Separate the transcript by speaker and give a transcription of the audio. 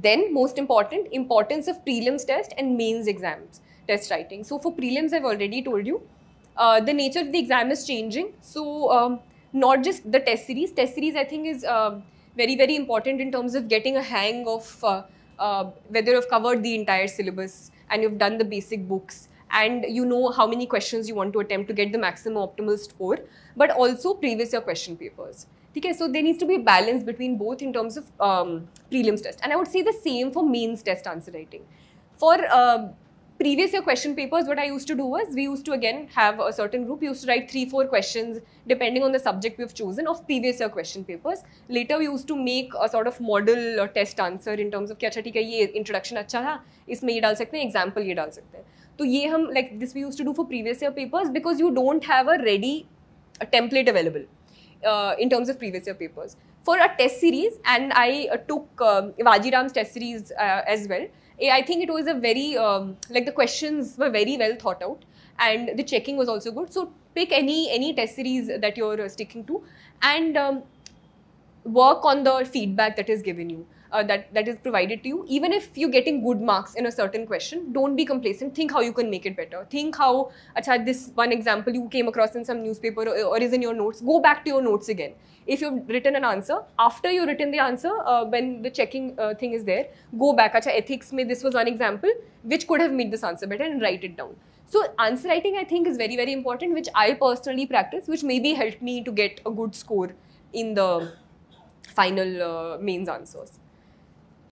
Speaker 1: Then most important, importance of prelims test and mains exams, test writing. So for prelims, I've already told you, uh, the nature of the exam is changing. So um, not just the test series, test series I think is uh, very, very important in terms of getting a hang of uh, uh whether you've covered the entire syllabus and you've done the basic books and you know how many questions you want to attempt to get the maximum optimal score, but also previous year question papers. Okay, so there needs to be a balance between both in terms of um, prelims test. And I would say the same for mains test answer writing. For uh, previous year question papers, what I used to do was we used to again have a certain group, we used to write three, four questions depending on the subject we've chosen of previous year question papers. Later, we used to make a sort of model or test answer in terms of, अच्छा okay, introduction अच्छा था, we can डाल example ये डाल like this we used to do for previous year papers because you don't have a ready a template available uh, in terms of previous year papers. For a test series, and I uh, took um, Vajiram's test series uh, as well, eh, I think it was a very, um, like the questions were very well thought out and the checking was also good. So pick any, any test series that you're uh, sticking to and um, work on the feedback that is given you uh, that, that is provided to you. Even if you're getting good marks in a certain question, don't be complacent. Think how you can make it better. Think how, acha, this one example you came across in some newspaper or, or, is in your notes, go back to your notes again. If you've written an answer, after you've written the answer, uh, when the checking uh, thing is there, go back. Acha, ethics, mein, this was one example which could have made this answer better and write it down. So answer writing, I think, is very, very important, which I personally practice, which maybe helped me to get a good score in the final uh, mains answers.